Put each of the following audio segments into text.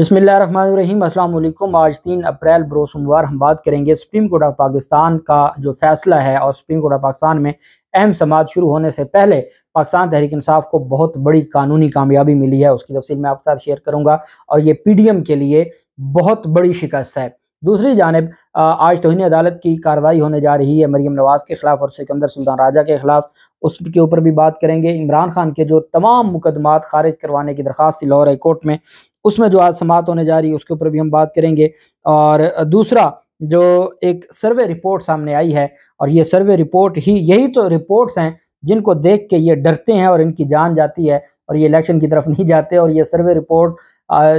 बसमीम अल्लाम आज तीन अप्रैल बरो सोमवार हम बात करेंगे सुप्रीम कोर्ट ऑफ पाकिस्तान का जो फैसला है और सुप्रीम कोर्ट ऑफ पाकिस्तान में अहम समात शुरू होने से पहले पाकिस्तान तहरीक इंसाफ को बहुत बड़ी कानूनी कामयाबी मिली है उसकी तफसील मैं आपके साथ शेयर करूँगा और ये पी डी एम के लिए बहुत बड़ी शिकस्त है दूसरी जानब आज तोहनी अदालत की कार्रवाई होने जा रही है मरीम नवाज़ के ख़िलाफ़ और सिकंदर सुल्तान राजा के ख़िलाफ़ उसके ऊपर भी बात करेंगे इमरान खान के जो तमाम मुकदमात खारिज करवाने की दरख्वास्त थी लाहौर हाईकोर्ट में उसमें जो आज समाप्त होने जा रही है उसके ऊपर भी हम बात करेंगे और दूसरा जो एक सर्वे रिपोर्ट सामने आई है और ये सर्वे रिपोर्ट ही यही तो रिपोर्ट्स हैं जिनको देख के ये डरते हैं और इनकी जान जाती है और ये इलेक्शन की तरफ नहीं जाते और ये सर्वे रिपोर्ट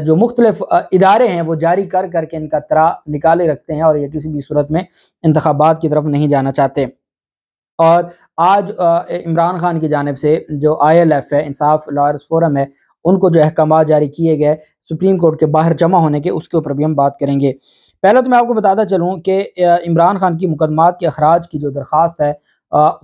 जो मुख्तलिफ इदारे हैं वो जारी कर करके इनका तरा निकाले रखते हैं और ये किसी भी सूरत में इंतबात की तरफ नहीं जाना चाहते और आज इमरान खान की जानब से जो आई एल एफ है इंसाफ लॉयर्स फोरम है उनको जो अहकाम जारी किए गए सुप्रीम कोर्ट के बाहर जमा होने के उसके ऊपर भी हम बात करेंगे पहले तो मैं आपको बताता चलूँ कि इमरान खान की मुकदमात के अखराज की जो दरख्वास्त है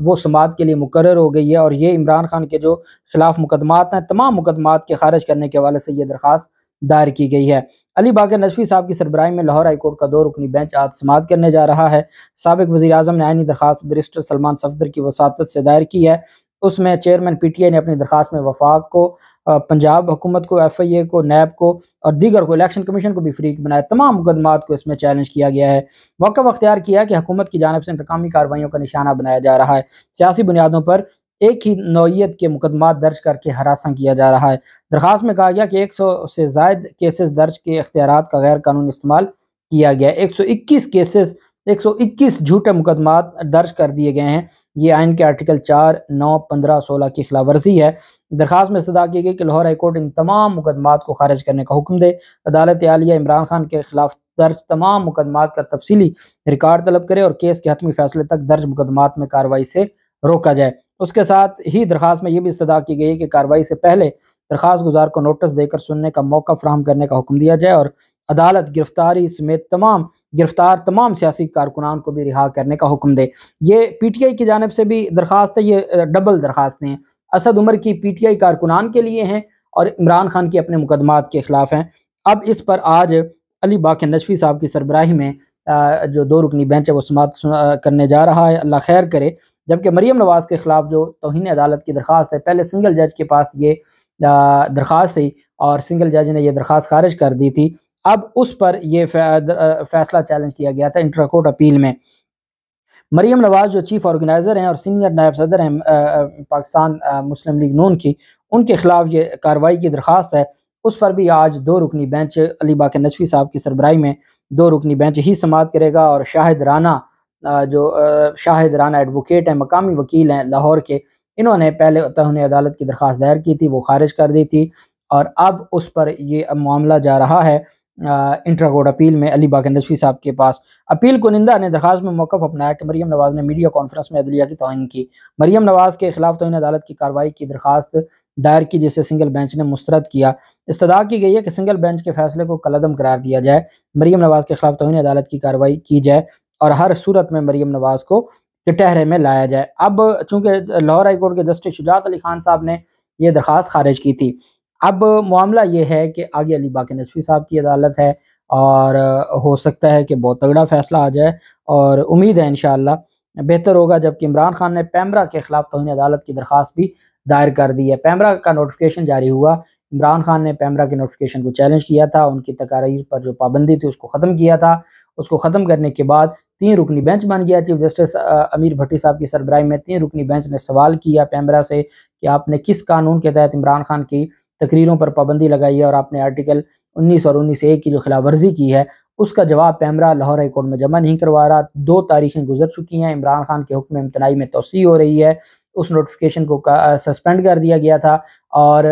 वो समात के लिए मुकर हो गई है और ये इमरान खान के जो खिलाफ मुकदमात हैं तमाम मुकदमात के खारिज करने के हवाले से ये दरख्वास्त दायर की गई है अली बाग नजफी साहब की सरबराही में लाहौर हाईकोर्ट का दो रुकनी बेंच आज समात करने जा रहा है सबक वजी अजम ने आयनी दरख्वास्त बरिस्टर सलमान सफदर की वसात से दायर की है उसमें चेयरमैन पी टी आई ने अपनी दरख्वास्त में वफाक को पंजाब हुकूमत को एफ आई ए को नैब को और दीगर को इलेक्शन कमीशन को भी फ्री बनाया तमाम मुकदमात को इसमें चैलेंज किया गया है वक्फ अख्तियार किया कि हुकूमत की जानब से इंतकामी कार्रवाइयों का निशाना बनाया जा रहा है सियासी बुनियादों पर एक ही नौीयत के मुकदमा दर्ज करके हरासा किया जा रहा है दरख्वास्त में कहा गया कि एक सौ से जायद केसेस दर्ज के अख्तियार का गैर कानूनी इस्तेमाल किया गया एक सौ इक्कीस केसेस 121 झूठे मुकदमात दर्ज कर दिए गए हैं ये आयन के आर्टिकल चार नौ पंद्रह सोलह की खिलाफ वर्जी है दरखास्त में सजा की गई कि लाहौर हाईकोर्ट इन तमाम मुकदमात को खारिज करने का हुक्म दे अदालत आलिया इमरान खान के खिलाफ दर्ज तमाम मुकदमात का तफसीली रिकॉर्ड तलब करे और केस के हतमी फैसले तक दर्ज मुकदमात में कार्रवाई से रोका जाए उसके साथ ही दरखास्त में यह भी इस्तः की गई है कि कार्रवाई से पहले दरखास्त गुजार को नोटिस देकर सुनने का मौका फ्राहम करने का हुक्म दिया जाए और अदालत गिरफ्तारी समेत तमाम गिरफ्तार तमाम सियासी कारकुनान को भी रिहा करने का हुक्म दे ये पी टी आई की जानब से भी दरख्वास्त है ये डबल दरखास्त हैं असद उमर की पी टी आई कारकुनान के लिए हैं और इमरान खान की अपने मुकदमात के ख़िलाफ़ हैं अब इस पर आज अली बाक नशवी साहब की सरबराही में जो दो रुकनी बेंच है वो समाप्त करने जा रहा है अल्लाह खैर करे जबकि मरीम नवाज़ के ख़िलाफ़ जो तोहन अदालत की दरख्वास्त है पहले सिंगल जज के पास ये दरख्वास्त थी और सिंगल जज ने यह दरख्वास्त खारिज कर दी थी अब उस पर यह फैसला चैलेंज किया गया था इंटराकोर्ट अपील में मरियम नवाज जो चीफ ऑर्गेनाइज़र हैं और सीनियर नायब सदर हैं पाकिस्तान मुस्लिम लीग नून की उनके खिलाफ ये कार्रवाई की दरख्वास्त है उस पर भी आज दो रुकनी बेंच अली बाक नशवी साहब की सरबराही में दो रुकनी बेंच ही समात करेगा और शाहिद राना जो शाहिद राना एडवोकेट हैं मकामी वकील हैं लाहौर के इन्होंने पहले तहन अदालत की दरख्वास्त दायर की थी वो खारिज कर दी थी और अब उस पर ये मामला जा रहा है इंट्रा कोर्ट अपील में अली बाग नजफी साहब के पास अपील कुनिंदा ने दरख्वास्त में मौकफ अपनाया कि मरीम नवाज़ ने मीडिया कॉन्फ्रेंस में अदलिया की तोहन की मरीम नवाज़ के खिलाफ तोहन अदालत की कार्रवाई की दरख्वास्त दायर की जिसे सिंगल बेंच ने मुस्रद किया इस्तदा की गई है कि सिंगल बेंच के फैसले को कलदम करार दिया जाए मरीम नवाज़ के खिलाफ तोहन अदालत की कार्रवाई की जाए और हर सूरत में मरीम नवाज़ को कटहरे में लाया जाए अब चूंकि लाहौर हाईकोर्ट के जस्टिस शुजात अली खान साहब ने यह दरख्वास्त खारिज की थी अब मामला ये है कि आगे अली बाकी नजफी साहब की अदालत है और हो सकता है कि बहुत तगड़ा फैसला आ जाए और उम्मीद है इन बेहतर होगा जबकि इमरान खान ने पैमरा के खिलाफ तोहन अदालत की दरख्वास्त भी दायर कर दी है पैमरा का नोटिफिकेशन जारी हुआ इमरान खान ने पैमरा के नोटिफिकेशन को चैलेंज किया था उनकी तकारीर पर जो पाबंदी थी उसको ख़त्म किया था उसको ख़त्म करने के बाद तीन रुकनी बेंच बन गया चीफ जस्टिस अमीर भट्टी साहब की सरबराही में तीन रुकनी बेंच ने सवाल किया पैमरा से कि आपने किस कानून के तहत इमरान खान की तकरीरों पर पाबंदी लगाई है और आपने आर्टिकल उन्नीस और उन्नीस ए की जो खिलाफ वर्जी की है उसका जवाब पैमरा लाहौर कोर्ट में जमा नहीं करवा रहा दो तारीखें गुजर चुकी हैं इमरान खान के हुक्म इम्तनाई में तोसी हो रही है उस नोटिफिकेशन को सस्पेंड कर दिया गया था और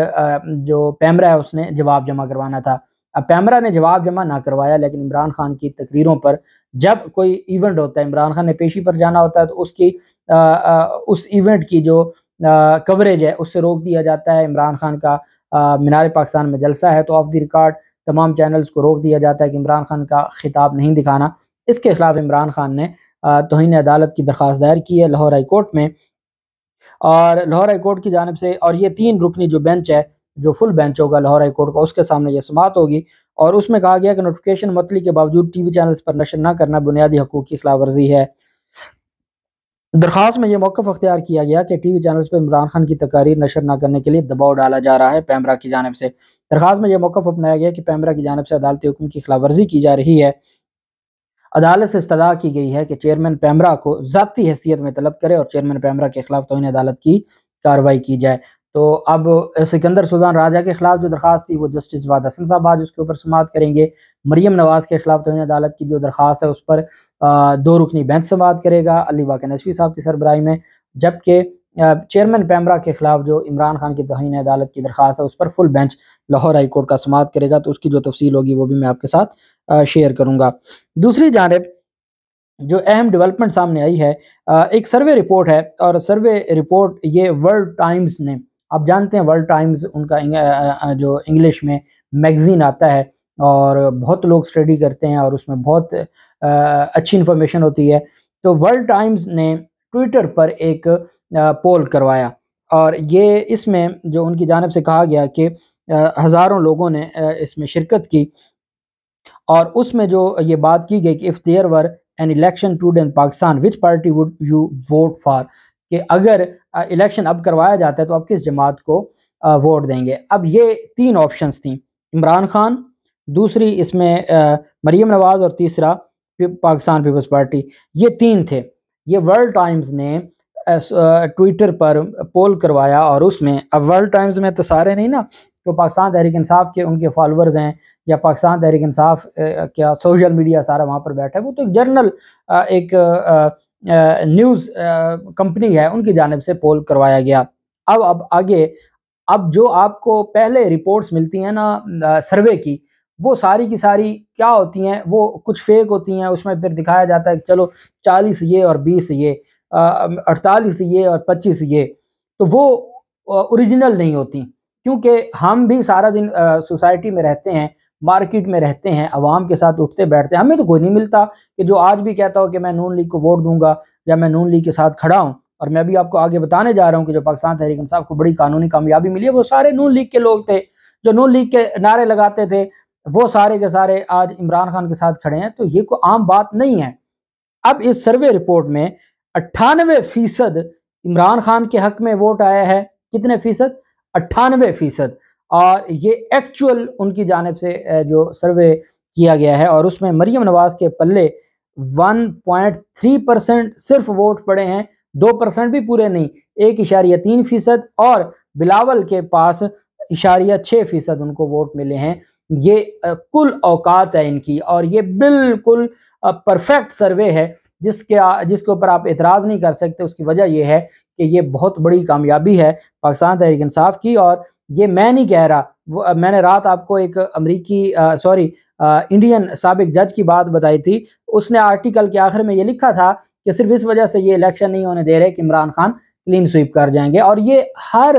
जो पैमरा है उसने जवाब जमा करवाना था अब पैमरा ने जवाब जमा ना करवाया लेकिन इमरान खान की तकरीरों पर जब कोई इवेंट होता है इमरान खान ने पेशी पर जाना होता है तो उसकी आ, आ, उस इवेंट की जो कवरेज है उससे रोक दिया जाता है इमरान खान का मीनार पाकिस्तान में जलसा है तो ऑफ द रिकॉर्ड तमाम चैनल्स को रोक दिया जाता है कि इमरान खान का खिताब नहीं दिखाना इसके खिलाफ इमरान खान ने तोहन अदालत की दरख्वास्त दायर की है लाहौर हाई कोर्ट में और लाहौर हाई कोर्ट की जानब से और ये तीन रुकनी जो बेंच है जो फुल बेंच होगा लाहौर हाई कोर्ट का उसके सामने यह समात होगी और उसमें कहा गया कि नोटिफिकेशन मतली के बावजूद टी वी चैनल्स पर नशर न करना बुनियादी हकूक़ की खिलाफ वर्जी है दरख्वास्त में यह मौकफ अख्तियार किया गया कि टी वी चैनल्स पर इमरान खान की तकारीर नशर न करने के लिए दबाव डाला जा रहा है पैमरा की जानब से दरख्वास्त में यह मौकफ अपनाया गया कि पैमरा की जानब से अदालती हुक्म की खिलाफ वर्जी की जा रही है अदालत से इस्तः की गई है कि चेयरमैन पैमरा को ज़ाती हैसियत में तलब करे और चेयरमैन पैमरा के खिलाफ तोहन अदालत की कार्रवाई की जाए तो अब सिकंदर सुल्तान राजा के खिलाफ जो दरख्वास्त थी वो जस्टिस वाद हसन साहब आज उसके ऊपर समात करेंगे मरियम नवाज के खिलाफ तोहन अदालत की जो दरख्वास्त है उस पर दो रुकनी बेंच समाप्त करेगा अली वाक नशवी साहब की सरबराही में जबकि चेयरमैन पैमरा के खिलाफ जो इमरान खान की तोहन अदालत की दरख्वास्त है उस पर full bench Lahore high court का समात करेगा तो उसकी जो तफसील होगी वो भी मैं आपके साथ शेयर करूंगा दूसरी जानब जो अहम डेवलपमेंट सामने आई है एक सर्वे रिपोर्ट है और सर्वे रिपोर्ट ये वर्ल्ड टाइम्स ने आप जानते हैं वर्ल्ड टाइम्स उनका इंग, जो इंग्लिश में मैगज़ीन आता है और बहुत लोग स्टडी करते हैं और उसमें बहुत अच्छी इन्फॉर्मेशन होती है तो वर्ल्ड टाइम्स ने ट्विटर पर एक पोल करवाया और ये इसमें जो उनकी जानब से कहा गया कि हज़ारों लोगों ने इसमें शिरकत की और उसमें जो ये बात की गई कि if there were an election day in Pakistan which party would you vote for कि अगर इलेक्शन अब करवाया जाता है तो आप किस जमात को वोट देंगे अब ये तीन ऑप्शन थी इमरान खान दूसरी इसमें मरीम नवाज़ और तीसरा पाकिस्तान पीपल्स पार्टी ये तीन थे ये वर्ल्ड टाइम्स ने ट्विटर पर पोल करवाया और उसमें अब वर्ल्ड टाइम्स में तो सारे नहीं ना तो पाकिस्तान तहरीक इंसाफ के उनके फॉलोअर्स हैं या पाकिस्तान तहरीक इंसाफ क्या सोशल मीडिया सारा वहाँ पर बैठा है वो तो एक जर्नल एक न्यूज़ कंपनी है उनकी जानब से पोल करवाया गया अब अब आगे अब जो आपको पहले रिपोर्ट्स मिलती हैं ना सर्वे की वो सारी की सारी क्या होती हैं वो कुछ फेक होती हैं उसमें फिर दिखाया जाता है कि चलो चालीस ये और बीस ये अड़तालीस ये और पच्चीस ये तो वो ओरिजिनल नहीं होती क्योंकि हम भी सारा दिन सोसाइटी में रहते हैं मार्केट में रहते हैं आवाम के साथ उठते बैठते हैं हमें तो कोई नहीं मिलता कि जो आज भी कहता हो कि मैं नून लीग को वोट दूंगा या मैं नून लीग के साथ खड़ा हूँ और मैं भी आपको आगे बताने जा रहा हूँ कि जो पाकिस्तान तहरीक साहब को बड़ी कानूनी कामयाबी मिली है वो सारे नून लीग के लोग थे जो नून लीग के नारे लगाते थे वो सारे के सारे आज इमरान खान के साथ खड़े हैं तो ये कोई आम बात नहीं है अब इस सर्वे रिपोर्ट में अट्ठानवे फीसद इमरान खान के हक में वोट आया है कितने फीसद अट्ठानवे फीसद और ये एक्चुअल उनकी जानब से जो सर्वे किया गया है और उसमें मरियम नवाज के पल्ले 1.3 परसेंट सिर्फ वोट पड़े हैं दो परसेंट भी पूरे नहीं एक इशारिया तीन फीसद और बिलावल के पास इशारिया छः फीसद उनको वोट मिले हैं ये कुल औकात है इनकी और ये बिल्कुल परफेक्ट सर्वे है जिसके जिसके ऊपर आप इतराज़ नहीं कर सकते उसकी वजह यह है कि ये बहुत बड़ी कामयाबी है पाकिस्तान तहरीक इंसाफ की और ये मैं नहीं कह रहा वो मैंने रात आपको एक अमरीकी सॉरी इंडियन सबक जज की बात बताई थी उसने आर्टिकल के आखिर में ये लिखा था कि सिर्फ इस वजह से ये इलेक्शन नहीं होने दे रहे कि इमरान खान क्लीन स्वीप कर जाएंगे और ये हर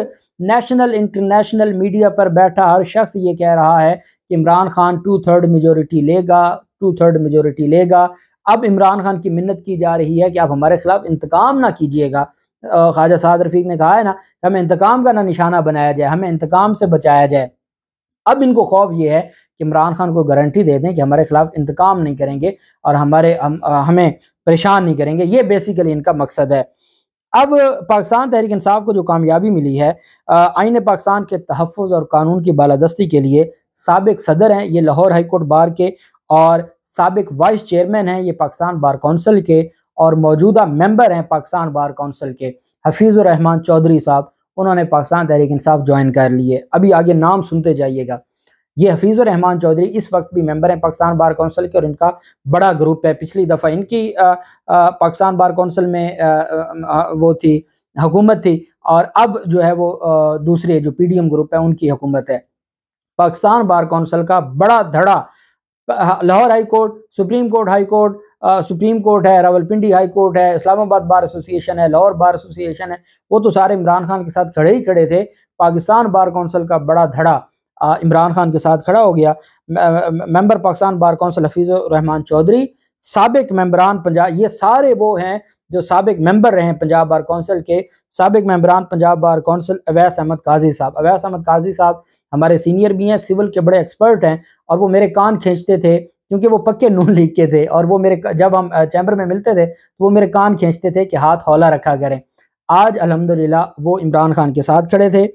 नेशनल इंटरनेशनल मीडिया पर बैठा हर शख्स ये कह रहा है कि Imran Khan two third majority लेगा टू थर्ड मेजोरिटी लेगा अब इमरान खान की मिन्नत की जा रही है कि आप हमारे खिलाफ इंतकाम ना कीजिएगा ख्वाजा साद रफीक ने कहा है ना हमें इंतकाम का ना निशाना बनाया जाए हमें इंतकाम से बचाया जाए अब इनको खौफ ये है कि इमरान खान को गारंटी दे दें कि हमारे खिलाफ इंतकाम नहीं करेंगे और हमारे हम हमें परेशान नहीं करेंगे ये बेसिकली इनका मकसद है अब पाकिस्तान तहरीक इंसाफ को जो कामयाबी मिली है आइन पाकिस्तान के तहफ़ और कानून की बालादस्ती के लिए सबक सदर हैं ये लाहौर हाई कोर्ट बार के और सबक वाइस चेयरमैन हैं ये पाकिस्तान बार कौंसिल के और मौजूदा मेंबर हैं पाकिस्तान बार काउंसिल के रहमान चौधरी साहब उन्होंने पाकिस्तान तहरीक इंसाफ ज्वाइन कर लिए अभी आगे नाम सुनते जाइएगा ये रहमान चौधरी इस वक्त भी मेंबर हैं पाकिस्तान बार काउंसिल के और इनका बड़ा ग्रुप है पिछली दफ़ा इनकी पाकिस्तान बार काउंसिल में आ, आ, वो थी हुकूमत थी और अब जो है वो आ, दूसरी जो पीडीएम ग्रुप है उनकी हुकूमत है पाकिस्तान बार काउंसिल का बड़ा धड़ा Lahore high court supreme court high court आ, सुप्रीम कोर्ट है रावलपिंडी हाई कोर्ट है इस्लामाबाद बार एसोसिएशन है लाहौर बार एसोसिएशन है वो तो सारे इमरान खान के साथ खड़े ही खड़े थे पाकिस्तान बार काउंसिल का बड़ा धड़ा इमरान खान के साथ खड़ा हो गया member Pakistan bar council Hafeez Rehman Chaudhry सबक मम्बरान पंजाब ये सारे वो हैं जो सबक मेंबर रहे हैं पंजाब बार कौंसिल के सबक मम्बरान पंजाब बार कौंसिल अवैस अहमद काजी साहब अवैस अहमद काजी साहब हमारे सीनियर भी हैं सिविल के बड़े एक्सपर्ट हैं और वो मेरे कान खींचते थे क्योंकि वो पक्के नून लीग के थे और वो मेरे जब हम चैम्बर में मिलते थे तो वो मेरे कान खींचते थे कि हाथ हौला रखा करें आज ला वो इमरान खान के साथ खड़े थे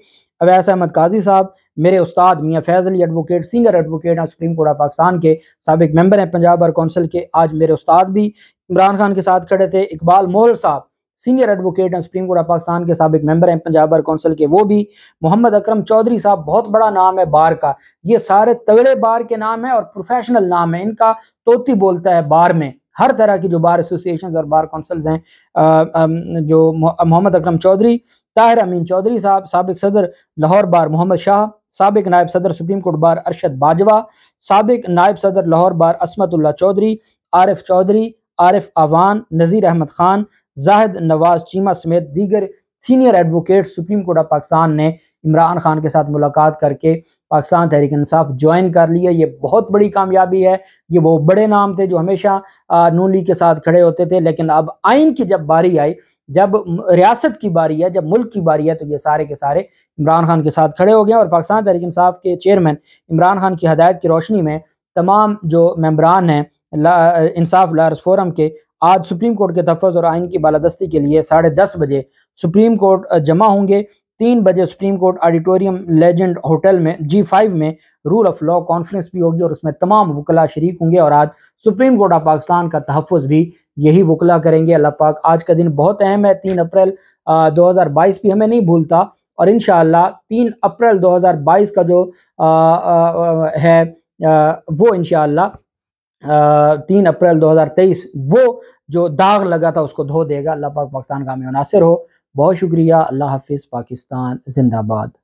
अवैस अहमद काजी साहब मेरे उस्ताद Mian Faiz Ali advocate senior advocate हैं सुप्रीम कोर्ट ऑफ पाकिस्तान के सबक मेंबर हैं पंजाब बार कौंसिल के आज मेरे उस्ताद भी इमरान खान के साथ खड़े थे इकबाल मोल साहब सीनियर एडवोकेट हैं सुप्रीम कोर्ट ऑफ पाकिस्तान के सबक मेंबर हैं पंजाब बार काउंसिल के वो भी मोहम्मद अकरम चौधरी साहब बहुत बड़ा नाम है बार का ये सारे तगड़े बार के नाम है और प्रोफेशनल नाम है इनका तोती बोलता है बार में हर तरह की जो बार एसोसिएशन और बार कौंसल्स हैं जो मोहम्मद अकरम चौधरी ताहिर अमीन चौधरी साहब सबक सदर लाहौर बार मोहम्मद शाह सबक नायब सदर supreme court bar Arshad Bajwa सबक नायब सदर लाहौर बार असमतुल्ला चौधरी आरिफ चौधरी आरिफ अवान नज़ीर अहमद खान जाहिद नवाज चीमा समेत दीगर senior advocate supreme court of Pakistan ने इमरान खान के साथ मुलाकात करके पाकिस्तान तहरीक इंसाफ ज्वाइन कर लिया ये बहुत बड़ी कामयाबी है ये वो बड़े नाम थे जो हमेशा नू लीग के साथ खड़े होते थे लेकिन अब आइन की जब बारी आई जब रियासत की बारी है जब मुल्क की बारी है तो ये सारे के सारे इमरान खान के साथ खड़े हो गए और पाकिस्तान तहरीक इंसाफ के चेयरमैन इमरान खान की हदायत की रोशनी में तमाम जो मम्बरान हैं इंसाफ लार्स फोरम के आज सुप्रीम कोर्ट के तफज और आइन की बालादस्ती के लिए साढ़े दस बजे सुप्रीम कोर्ट जमा होंगे तीन बजे supreme court auditorium Legend hotel में जी फाइव में रूल ऑफ लॉ कॉन्फ्रेंस भी होगी और उसमें तमाम वकला शरीक होंगे और आज सुप्रीम कोर्ट ऑफ पाकिस्तान का तहफ़ भी यही वकला करेंगे अल्लाह पाक आज का दिन बहुत अहम है तीन अप्रैल दो हज़ार बाईस भी हमें नहीं भूलता और इन शाह तीन अप्रैल दो हज़ार बाईस का जो आ, आ, आ, है आ, वो इन तीन अप्रैल दो हज़ार तेईस वो जो दाग लगा था उसको धो देगा अल्लाह पाक पाकिस्तान का मुनासर हो बहुत शुक्रिया अल्लाह हाफिज़ पाकिस्तान जिंदाबाद